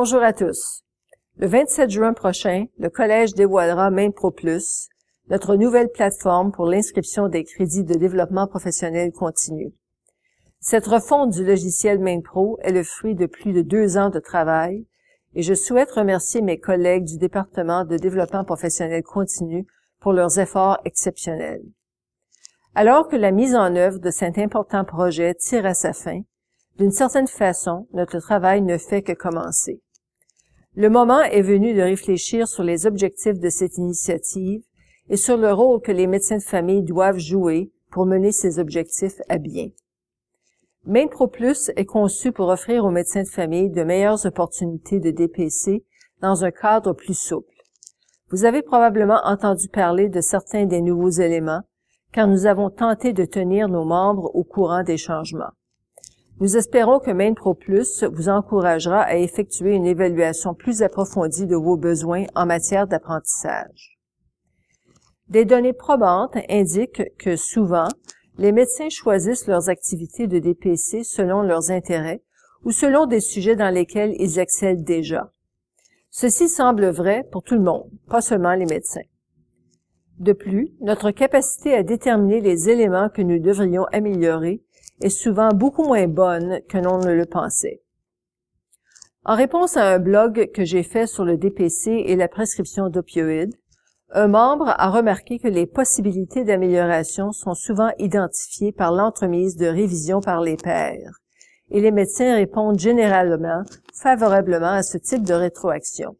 Bonjour à tous. Le 27 juin prochain, le Collège dévoilera MainPro Plus, notre nouvelle plateforme pour l'inscription des crédits de développement professionnel continu. Cette refonte du logiciel MainPro est le fruit de plus de deux ans de travail et je souhaite remercier mes collègues du département de développement professionnel continu pour leurs efforts exceptionnels. Alors que la mise en œuvre de cet important projet tire à sa fin, d'une certaine façon, notre travail ne fait que commencer. Le moment est venu de réfléchir sur les objectifs de cette initiative et sur le rôle que les médecins de famille doivent jouer pour mener ces objectifs à bien. pro Plus est conçu pour offrir aux médecins de famille de meilleures opportunités de DPC dans un cadre plus souple. Vous avez probablement entendu parler de certains des nouveaux éléments, car nous avons tenté de tenir nos membres au courant des changements. Nous espérons que pro Plus vous encouragera à effectuer une évaluation plus approfondie de vos besoins en matière d'apprentissage. Des données probantes indiquent que souvent, les médecins choisissent leurs activités de DPC selon leurs intérêts ou selon des sujets dans lesquels ils excellent déjà. Ceci semble vrai pour tout le monde, pas seulement les médecins. De plus, notre capacité à déterminer les éléments que nous devrions améliorer est souvent beaucoup moins bonne que l'on ne le pensait. En réponse à un blog que j'ai fait sur le DPC et la prescription d'opioïdes, un membre a remarqué que les possibilités d'amélioration sont souvent identifiées par l'entremise de révision par les pairs, et les médecins répondent généralement favorablement à ce type de rétroaction.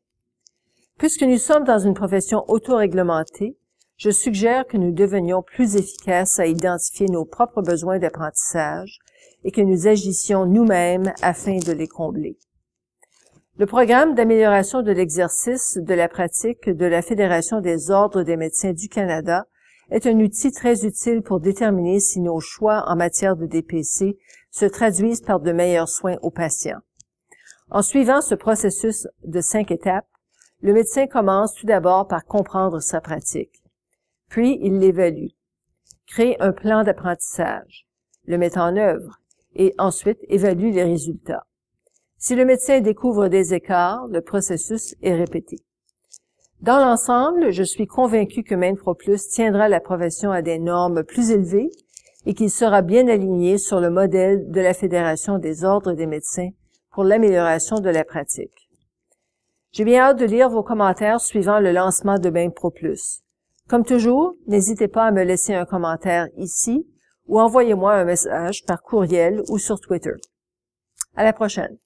Puisque nous sommes dans une profession autoréglementée, je suggère que nous devenions plus efficaces à identifier nos propres besoins d'apprentissage et que nous agissions nous-mêmes afin de les combler. Le programme d'amélioration de l'exercice de la pratique de la Fédération des ordres des médecins du Canada est un outil très utile pour déterminer si nos choix en matière de DPC se traduisent par de meilleurs soins aux patients. En suivant ce processus de cinq étapes, le médecin commence tout d'abord par comprendre sa pratique. Puis, il l'évalue, crée un plan d'apprentissage, le met en œuvre et ensuite évalue les résultats. Si le médecin découvre des écarts, le processus est répété. Dans l'ensemble, je suis convaincu que MainPro tiendra tiendra profession à des normes plus élevées et qu'il sera bien aligné sur le modèle de la Fédération des ordres des médecins pour l'amélioration de la pratique. J'ai bien hâte de lire vos commentaires suivant le lancement de MainPro comme toujours, n'hésitez pas à me laisser un commentaire ici ou envoyez-moi un message par courriel ou sur Twitter. À la prochaine!